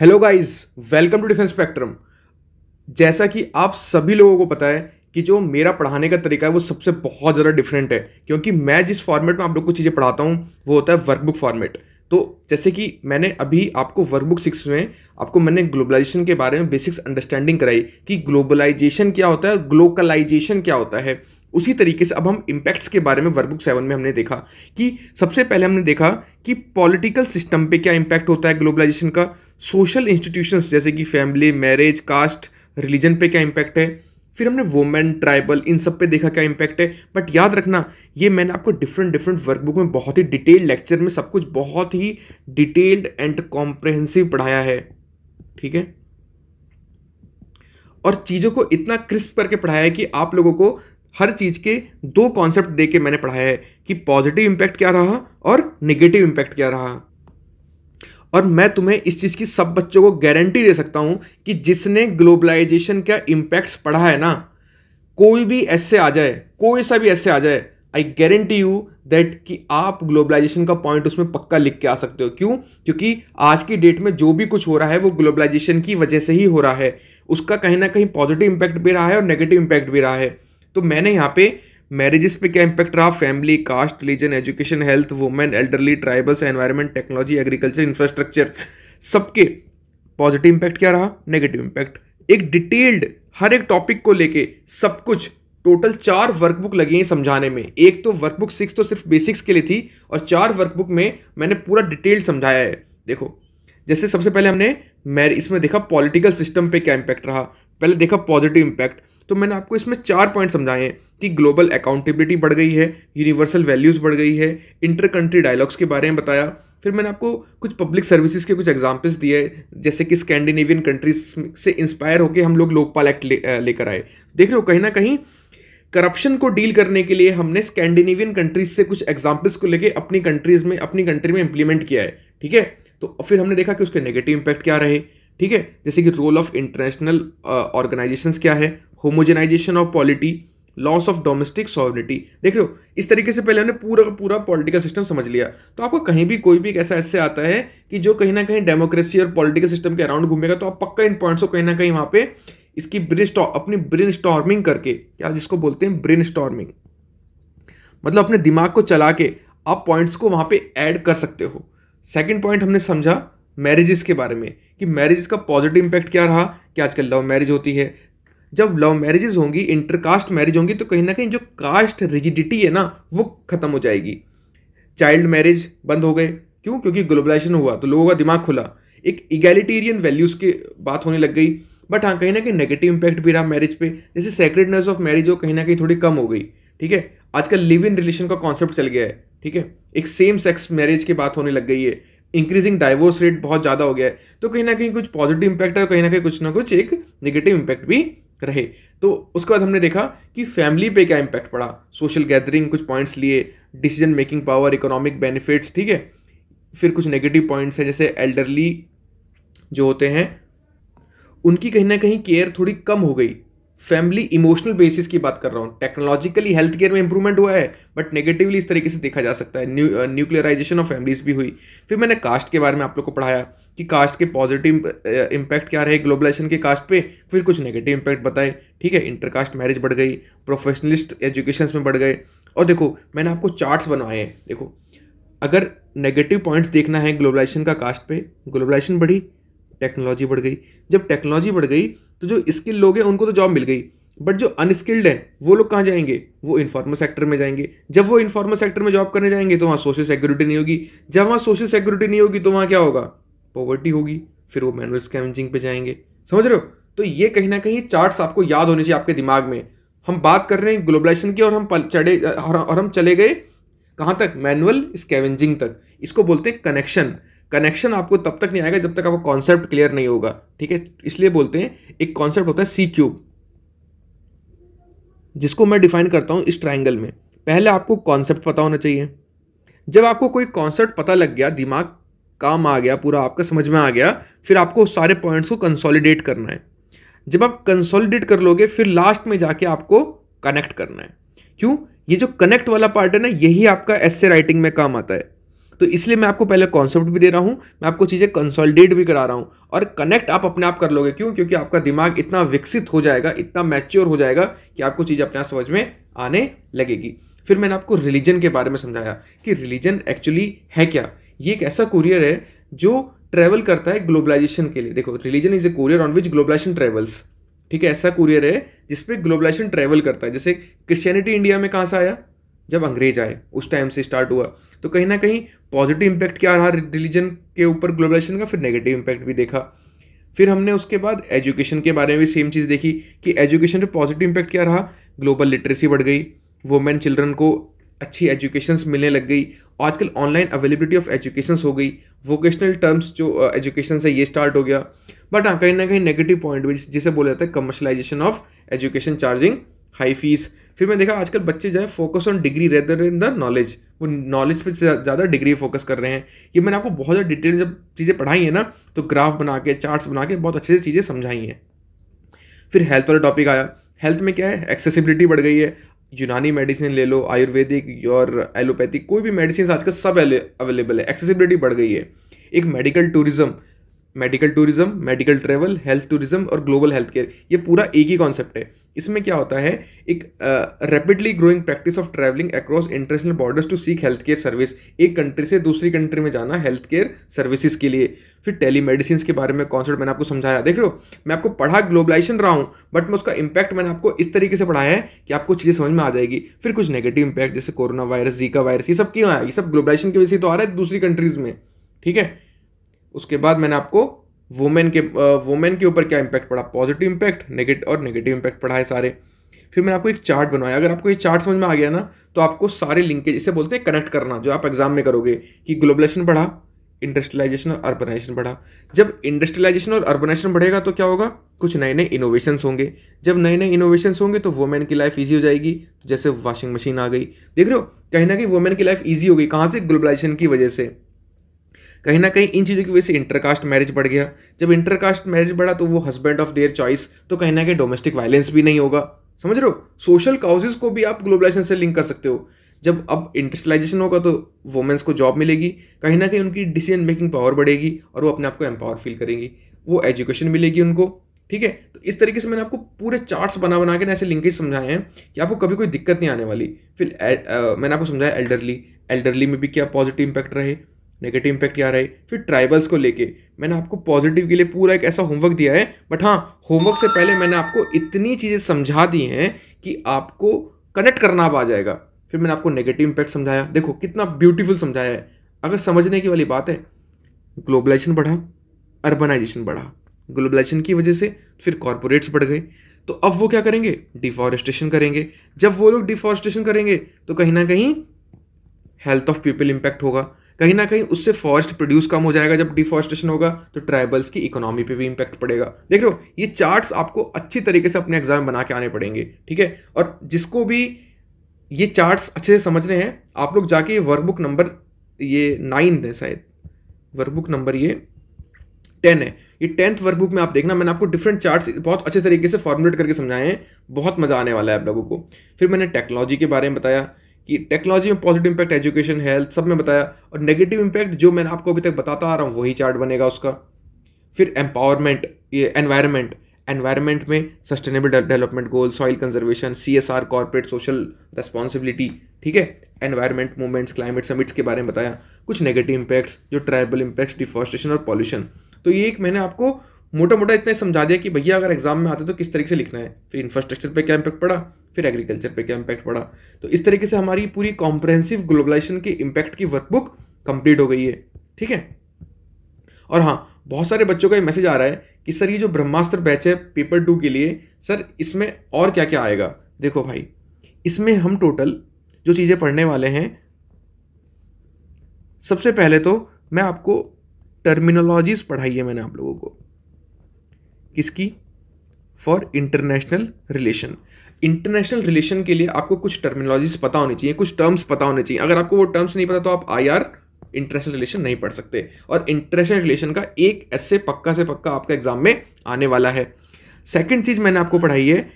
hello guys welcome to defence spectrum जैसा कि आप सभी लोगों को पता है कि जो मेरा पढ़ाने का तरीका है वो सबसे बहुत ज़्यादा डिफरेंट है क्योंकि मैं जिस फॉर्मेट में आप लोग को चीज़ें पढ़ाता हूँ वो होता है वर्कबुक फॉर्मेट तो जैसे कि मैंने अभी आपको वर्कबुक सिक्स में आपको मैंने ग्लोबलाइजेशन के बारे में बेसिक्स अंडरस्टैंडिंग कराई कि ग्लोबलाइजेशन क्या होता है ग्लोकलाइजेशन क्या होता है उसी तरीके से अब हम इम्पैक्ट्स के बारे में वर्कबुक सेवन में हमने देखा कि सबसे पहले हमने देखा कि पॉलिटिकल सिस्टम पे क्या इम्पैक्ट होता है ग्लोबलाइजेशन का सोशल इंस्टीट्यूशंस जैसे कि फैमिली मैरिज कास्ट रिलीजन पे क्या इम्पैक्ट है फिर हमने वोमेन ट्राइबल इन सब पे देखा क्या इम्पैक्ट है बट याद रखना ये मैंने आपको डिफरेंट डिफरेंट वर्कबुक में बहुत ही डिटेल्ड लेक्चर में सब कुछ बहुत ही डिटेल्ड एंड कॉम्प्रहेंसिव पढ़ाया है ठीक है और चीज़ों को इतना क्रिस्प करके पढ़ाया है कि आप लोगों को हर चीज़ के दो कॉन्सेप्ट दे के मैंने पढ़ाया है कि पॉजिटिव इम्पैक्ट क्या रहा और निगेटिव इम्पैक्ट क्या रहा और मैं तुम्हें इस चीज़ की सब बच्चों को गारंटी दे सकता हूँ कि जिसने ग्लोबलाइजेशन का इम्पैक्ट्स पढ़ा है ना कोई भी ऐसे आ जाए कोई सा भी ऐसे आ जाए आई गारंटी यू दैट कि आप ग्लोबलाइजेशन का पॉइंट उसमें पक्का लिख के आ सकते हो क्यों क्योंकि आज की डेट में जो भी कुछ हो रहा है वो ग्लोबलाइजेशन की वजह से ही हो रहा है उसका कहीं ना कहीं पॉजिटिव इम्पैक्ट भी रहा है और नेगेटिव इम्पैक्ट भी रहा है तो मैंने यहाँ पे मैरिजेस पे क्या इम्पैक्ट रहा family caste religion education health women elderly tribals environment technology agriculture infrastructure सबके पॉजिटिव इम्पैक्ट क्या रहा नेगेटिव इम्पैक्ट एक डिटेल्ड हर एक टॉपिक को लेके सब कुछ टोटल चार वर्कबुक लगी हैं समझाने में एक तो वर्कबुक सिक्स तो सिर्फ बेसिक्स के लिए थी और चार वर्कबुक में मैंने पूरा डिटेल समझाया है देखो जैसे सबसे पहले हमने मैर इसमें देखा पॉलिटिकल सिस्टम पे क्या इम्पैक्ट रहा पहले देखा पॉजिटिव इम्पैक्ट तो मैंने आपको इसमें चार पॉइंट समझाए हैं कि ग्लोबल अकाउंटेबिलिटी बढ़ गई है यूनिवर्सल वैल्यूज़ बढ़ गई है इंटर कंट्री डायलॉग्स के बारे में बताया फिर मैंने आपको कुछ पब्लिक सर्विसेज के कुछ एग्जांपल्स दिए जैसे कि स्कैंडिनेवियन कंट्रीज से इंस्पायर होकर हम लोग लोकपाल एक्ट लेकर ले आए देख रहे हो कहीं ना कहीं करप्शन को डील करने के लिए हमने स्कैंडिनेवियन कंट्रीज से कुछ एग्जाम्पल्स को लेकर अपनी कंट्रीज में अपनी कंट्री में इंप्लीमेंट किया है ठीक है तो फिर हमने देखा कि उसके नेगेटिव इम्पैक्ट क्या रहे ठीक है जैसे कि रोल ऑफ इंटरनेशनल ऑर्गेनाइजेशंस क्या है homogenisation of polity loss of domestic sovereignty देख लो इस तरीके से पहले हमने पूरा पूरा पॉलिटिकल सिस्टम समझ लिया तो आपको कहीं भी कोई भी एक ऐसा ऐसे आता है कि जो कहीं ना कहीं डेमोक्रेसी और पॉलिटिकल सिस्टम के अराउंड घूमेगा तो आप पक्का इन पॉइंट्स को कहीं ना कहीं वहाँ पे इसकी ब्रेन अपनी ब्रेन स्टॉर्मिंग करके या जिसको बोलते हैं ब्रेन स्टॉर्मिंग मतलब अपने दिमाग को चला के आप पॉइंट्स को वहाँ पे ऐड कर सकते हो सेकेंड पॉइंट हमने समझा मैरिजेस के बारे में कि मैरिज का पॉजिटिव इम्पैक्ट क्या रहा कि आजकल लव मैरिज होती है जब लव मैरिजेज होंगी इंटरकास्ट मैरिज होंगी तो कहीं ना कहीं जो कास्ट रिजिडिटी है ना वो ख़त्म हो जाएगी चाइल्ड मैरिज बंद हो गए क्यों क्योंकि ग्लोबलाइजेशन हुआ तो लोगों का दिमाग खुला एक इगेलिटेरियन वैल्यूज़ की बात होने लग गई बट हाँ कहीं ना कहीं नेगेटिव इम्पैक्ट भी रहा मैरिज पे जैसे सेक्रेडनेस ऑफ मैरिज हो कहीं ना कहीं थोड़ी कम हो गई ठीक है आजकल लिव इन रिलेशन का कॉन्सेप्ट चल गया है ठीक है एक सेम सेक्स मैरिज की बात होने लग गई है इंक्रीजिंग डाइवोर्स रेट बहुत ज़्यादा हो गया है तो कहीं ना कहीं कुछ पॉजिटिव इम्पैक्ट और कहीं ना कहीं कुछ ना कुछ एक नेगेटिव इम्पैक्ट भी रहे तो उसके बाद हमने देखा कि फैमिली पे क्या इम्पैक्ट पड़ा सोशल गैदरिंग कुछ पॉइंट्स लिए decision making power economic benefits ठीक है फिर कुछ नेगेटिव पॉइंट्स हैं जैसे एल्डरली जो होते हैं उनकी कहीं ना कहीं केयर थोड़ी कम हो गई फैमिली इमोशनल बेसिस की बात कर रहा हूँ टेक्नोलॉजिकली हेल्थ केयर में इंप्रूवमेंट हुआ है बट नेगेटिवली इस तरीके से देखा जा सकता है न्यू न्यूक्लियराइजेशन ऑफ फैमिलीज भी हुई फिर मैंने कास्ट के बारे में आप लोग को पढ़ाया कि कास्ट के पॉजिटिव इम्पैक्ट uh, क्या रहे ग्लोबलाइजेशन के कास्ट पे फिर कुछ नेगेटिव इम्पैक्ट बताए ठीक है इंटरकास्ट मैरिज बढ़ गई प्रोफेशनलिस्ट एजुकेशन में बढ़ गए और देखो मैंने आपको चार्ट्स बनवाए हैं देखो अगर नेगेटिव पॉइंट्स देखना है ग्लोबलाइजेशन का कास्ट पे ग्लोबलाइजेशन बढ़ी टेक्नोलॉजी बढ़ गई जब टेक्नोलॉजी बढ़ गई तो जो स्किल लोग हैं उनको तो जॉब मिल गई बट जो अनस्किल्ड हैं वो लोग कहाँ जाएंगे वो इन्फॉर्मल सेक्टर में जाएंगे जब वो इन्फॉर्मल सेक्टर में जॉब करने जाएंगे तो वहाँ सोशल सिक्योरिटी नहीं होगी जब वहाँ सोशल सिक्योरिटी नहीं होगी तो वहाँ क्या होगा पॉवर्टी होगी फिर वो मैनुअल स्कैमजिंग पे जाएंगे समझ रहे हो तो ये कहीं ना कहीं चार्ट्स आपको याद होने चाहिए आपके दिमाग में हम बात कर रहे हैं ग्लोबलाइजेशन की और हम चढ़े और हम चले गए कहाँ तक मैनुअल स्कैवेंजिंग तक इसको बोलते हैं कनेक्शन कनेक्शन आपको तब तक नहीं आएगा जब तक आपको कॉन्सेप्ट क्लियर नहीं होगा ठीक है इसलिए बोलते हैं एक कॉन्सेप्ट होता है सी क्यूब जिसको मैं डिफाइन करता हूँ इस ट्राइंगल में पहले आपको कॉन्सेप्ट पता होना चाहिए जब आपको कोई कॉन्सेप्ट पता लग गया दिमाग काम आ गया पूरा आपका समझ में आ गया फिर आपको सारे पॉइंट्स को कंसोलिडेट करना है जब आप कंसोलिडेट कर लोगे फिर लास्ट में जाके आपको कनेक्ट करना है क्यों ये जो कनेक्ट वाला पार्ट है ना यही आपका एस राइटिंग में काम आता है तो इसलिए मैं आपको पहले कॉन्सेप्ट भी दे रहा हूँ मैं आपको चीज़ें कंसोलिडेट भी करा रहा हूँ और कनेक्ट आप अपने आप कर लोगे क्यों क्योंकि आपका दिमाग इतना विकसित हो जाएगा इतना मैच्योर हो जाएगा कि आपको चीज़ें अपने आप समझ में आने लगेगी फिर मैंने आपको रिलीजन के बारे में समझाया कि रिलीजन एक्चुअली है क्या ये एक ऐसा कुरियर है जो ट्रैवल करता है ग्लोबलाइजेशन के लिए देखो religion is a courier on which globalisation travels ठीक है ऐसा कुरियर है जिसपे ग्लोबलाइजेशन ट्रैवल करता है जैसे क्रिश्चियनिटी इंडिया में कहाँ से आया जब अंग्रेज आए उस टाइम से स्टार्ट हुआ तो कहीं ना कहीं पॉजिटिव इम्पैक्ट क्या रहा रिलीजन के ऊपर ग्लोबलाइजेशन का फिर नेगेटिव इम्पैक्ट भी देखा फिर हमने उसके बाद एजुकेशन के बारे में भी सेम चीज़ देखी कि एजुकेशन पर पॉजिटिव इम्पैक्ट क्या रहा ग्लोबल लिटरेसी बढ़ गई वुमेन चिल्ड्रन को अच्छी एजुकेशन मिलने लग गई आजकल ऑनलाइन अवेलेबिलिटी ऑफ एजुकेशन हो गई वोकेशनल टर्म्स जो एजुकेशन है ये स्टार्ट हो गया बट हाँ कहीं ना कहीं नेगेटिव पॉइंट भी जिसे बोला जाता है commercialisation of education charging high fees फिर मैं देखा आजकल बच्चे जो है focus on degree rather in the knowledge वो नॉलेज पे ज़्यादा डिग्री फोकस कर रहे हैं ये मैंने आपको बहुत ज़्यादा डिटेल जब चीज़ें पढ़ाई हैं ना तो ग्राफ बना के चार्ट्स बना के बहुत अच्छे से चीज़ें समझाई हैं फिर हेल्थ वाला टॉपिक आया हेल्थ में क्या है एक्सेसिबिलिटी बढ़ गई है यूनानी मेडिसिन ले लो आयुर्वेदिक और एलोपैथिक कोई भी मेडिसिन आजकल सब अवेलेबल है एक्सेसिबिलिटी बढ़ गई है एक medical tourism medical tourism medical travel health tourism और ग्लोबल हेल्थ केयर ये पूरा एक ही कॉन्सेप्ट है इसमें क्या होता है एक rapidly growing practice of travelling across international borders to seek health care service एक कंट्री से दूसरी कंट्री में जाना हेल्थ केयर सर्विसेज के लिए फिर टेली मेडिसिन के बारे में कॉन्सेप्ट मैंने आपको समझाया देख लो मैं आपको पढ़ा ग्लोबलाइजेशन रहा हूँ बट मैं उसका इंपैक्ट मैंने आपको इस तरीके से पढ़ाया है कि आपको चीज़ें समझ में आ जाएगी फिर कुछ नेगेटिव इंपैक्ट जैसे कोरोना वायरस जीका वायरस ये सब क्यों आया ये सब ग्लोबलाइजेशन की वजह से तो आ रहा है दूसरी कंट्रीज़ में ठीक है उसके बाद मैंने आपको वुमेन के वुमेन के ऊपर क्या इम्पैक्ट पड़ा पॉजिटिव इम्पैक्ट नेगेटिव और नेगेटिव इम्पैक्ट पड़ा है सारे फिर मैंने आपको एक चार्ट बनवाया अगर आपको ये चार्ट समझ में आ गया ना तो आपको सारे लिंकेज इसे बोलते हैं कनेक्ट करना जो आप एग्जाम में करोगे कि ग्लोबलाइजेशन बढ़ा इंडस्ट्रियलाइजेशन और अर्बनाइजेशन बढ़ा जब इंडस्ट्रियलाइजेशन और अर्बनाइजेशन बढ़ेगा तो क्या होगा कुछ नए नए इनोवेशन होंगे जब नए नए इनोवेशन होंगे तो वुमेन की लाइफ ईजी हो जाएगी जैसे वॉशिंग मशीन आ गई देख रहे हो कहीं ना कहीं वुमेन की लाइफ ईजी हो गई कहाँ से ग्लोबलाइजेशन की वजह से कहीं ना कहीं इन चीज़ों की वजह से इंटरकास्ट मैरिज बढ़ गया जब इंटरकास्ट मैरिज बढ़ा तो वो हस्बैंड ऑफ देयर चॉइस तो कहीं ना कहीं डोमेस्टिक वायलेंस भी नहीं होगा समझ रहे हो सोशल काउजेज को भी आप ग्लोबलाइजेशन से लिंक कर सकते हो जब अब इंडस्ट्रियलाइजेशन होगा तो वुमेंस को जॉब मिलेगी कहीं ना कहीं उनकी डिसीजन मेकिंग पावर बढ़ेगी और वो अपने आप को एम्पावर फील करेंगी वो एजुकेशन मिलेगी उनको ठीक है तो इस तरीके से मैंने आपको पूरे चार्ट्स बना बना के ना ऐसे लिंकेज समझाए हैं कि आपको कभी कोई दिक्कत नहीं आने वाली फिर आ, मैंने आपको समझाया एल्डरली एल्डरली में भी क्या पॉजिटिव इम्पैक्ट रहे नेगेटिव इम्पैक्ट क्या रहे फिर ट्राइबल्स को लेके मैंने आपको पॉजिटिव के लिए पूरा एक ऐसा होमवर्क दिया है बट हाँ होमवर्क से पहले मैंने आपको इतनी चीज़ें समझा दी हैं कि आपको कनेक्ट करना आप आ जाएगा फिर मैंने आपको नेगेटिव इम्पैक्ट समझाया देखो कितना ब्यूटीफुल समझाया है अगर समझने की वाली बात है ग्लोबलाइजेशन बढ़ा अर्बनाइजेशन बढ़ा ग्लोबलाइजेशन की वजह से फिर कॉरपोरेट्स बढ़ गए तो अब वो क्या करेंगे डिफॉरेस्टेशन करेंगे जब वो लोग डिफॉरेस्टेशन करेंगे तो कहीं ना कहीं हेल्थ ऑफ पीपल इम्पैक्ट होगा कहीं ना कहीं उससे फॉरेस्ट प्रोड्यूस कम हो जाएगा जब डिफॉरेस्टेशन होगा तो ट्राइबल्स की इकोनॉमी पे भी इंपैक्ट पड़ेगा देख लो ये चार्ट्स आपको अच्छी तरीके से अपने एग्जाम में बना के आने पड़ेंगे ठीक है और जिसको भी ये चार्ट्स अच्छे से समझने हैं आप लोग जाके वर्कबुक नंबर ये नाइन है शायद वर्कबुक नंबर ये टेन है ये टेंथ वर्कबुक में आप देखना मैंने आपको डिफरेंट चार्ट्स बहुत अच्छे तरीके से फॉर्मुलेट करके समझाए हैं बहुत मज़ा आने वाला है आप लोगों को फिर मैंने टेक्नोलॉजी के बारे में बताया कि टेक्नोलॉजी में पॉजिटिव इम्पैक्ट एजुकेशन हेल्थ सब में बताया और नेगेटिव इम्पैक्ट जो मैंने आपको अभी तक बताता आ रहा हूँ वही चार्ट बनेगा उसका फिर एम्पावरमेंट ये एनवायरमेंट एनवायरमेंट में sustainable development goal soil conservation C S R corporate social responsibility ठीक है एनवायरमेंट मूवमेंट्स क्लाइमेट समिट्स के बारे में बताया कुछ नेगेटिव इम्पैक्ट्स जो ट्राइबल इम्पैक्ट्स डिफॉरेस्टेशन और पॉल्यूशन तो ये एक मैंने आपको मोटा मोटा इतना समझा दिया कि भैया अगर एग्जाम में आते तो किस तरीके से लिखना है फिर इंफ्रास्ट्रक्चर पर क्या इम्पैक्ट पड़ा फिर एग्रीकल्चर पे क्या इम्पैक्ट पड़ा तो इस तरीके से हमारी पूरी कॉम्प्रहेंसिव ग्लोबलाइजेशन के इम्पैक्ट की वर्कबुक कंप्लीट हो गई है ठीक है और हाँ बहुत सारे बच्चों का ये मैसेज आ रहा है कि सर ये जो ब्रह्मास्त्र बैच है पेपर टू के लिए सर इसमें और क्या क्या आएगा देखो भाई इसमें हम टोटल जो चीज़ें पढ़ने वाले हैं सबसे पहले तो मैं आपको टर्मिनोलॉजीज पढ़ाई है मैंने आप लोगों को किसकी for international relation international relation के लिए आपको कुछ टर्मिनोलॉजीज पता होनी चाहिए कुछ टर्म्स पता होने चाहिए अगर आपको वो टर्म्स नहीं पता तो आप आई आर इंटरनेशनल रिलेशन नहीं पढ़ सकते और इंटरनेशनल रिलेशन का एक ऐसे पक्का से पक्का आपका एग्जाम में आने वाला है सेकेंड चीज़ मैंने आपको पढ़ाई है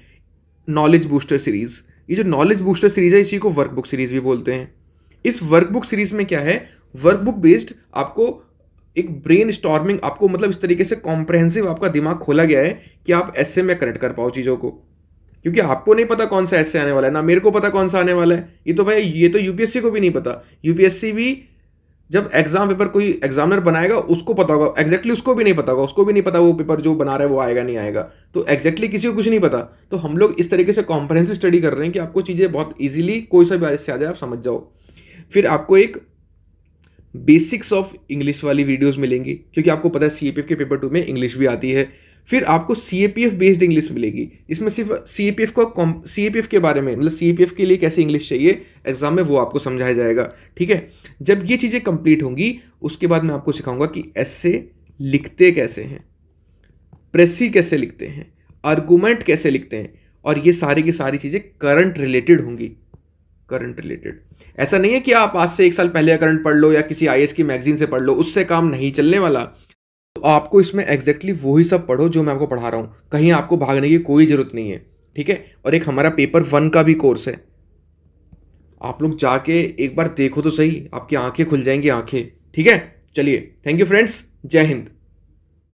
नॉलेज बूस्टर सीरीज़ ये जो नॉलेज बूस्टर सीरीज़ है इसी को वर्कबुक सीरीज़ भी बोलते हैं इस वर्कबुक सीरीज़ में क्या है वर्कबुक बेस्ड आपको एक ब्रेन स्टॉर्मिंग आपको मतलब इस तरीके से कॉम्प्रहेंसिव आपका दिमाग खोला गया है कि आप ऐसे में कनेक्ट कर पाओ चीज़ों को क्योंकि आपको नहीं पता कौन सा ऐसे आने वाला है ना मेरे को पता कौन सा आने वाला है ये तो भाई ये तो यूपीएससी को भी नहीं पता यूपीएससी भी जब एग्जाम पेपर कोई एग्जामिनर बनाएगा उसको पता होगा एग्जैक्टली उसको भी नहीं पता होगा उसको भी नहीं पता वो पेपर जो बना रहा है वो आएगा नहीं आएगा तो एग्जैक्टली किसी को कुछ नहीं पता तो हम लोग इस तरीके से कॉम्प्रहेंसिव स्टडी कर रहे हैं कि आपको चीज़ें बहुत ईजिली कोई सा भी से आ जाए आप समझ जाओ फिर आपको एक बेसिक्स ऑफ इंग्लिश वाली वीडियोज मिलेंगी क्योंकि आपको पता है सी के पेपर टू में इंग्लिश भी आती है फिर आपको C A P F based English मिलेगी इसमें सिर्फ सी ए पी एफ को सी ए पी एफ के बारे में मतलब सी ए पी एफ के लिए कैसे इंग्लिश चाहिए एग्जाम में वो आपको समझाया जाएगा ठीक है जब ये चीज़ें कंप्लीट होंगी उसके बाद मैं आपको सिखाऊंगा कि ऐसे लिखते कैसे हैं प्रेसी कैसे लिखते हैं आर्गूमेंट कैसे लिखते हैं और ये सारी की सारी चीज़ें करंट रिलेटेड होंगी करंट रिलेटेड ऐसा नहीं है कि आप आज से एक साल पहले करंट पढ़ लो या किसी आई की मैगजीन से पढ़ लो उससे काम नहीं चलने वाला तो आपको इसमें एग्जैक्टली वही सब पढ़ो जो मैं आपको पढ़ा रहा हूँ कहीं आपको भागने की कोई ज़रूरत नहीं है ठीक है और एक हमारा पेपर वन का भी कोर्स है आप लोग जाके एक बार देखो तो सही आपकी आंखें खुल जाएंगी आंखें ठीक है चलिए थैंक यू फ्रेंड्स जय हिंद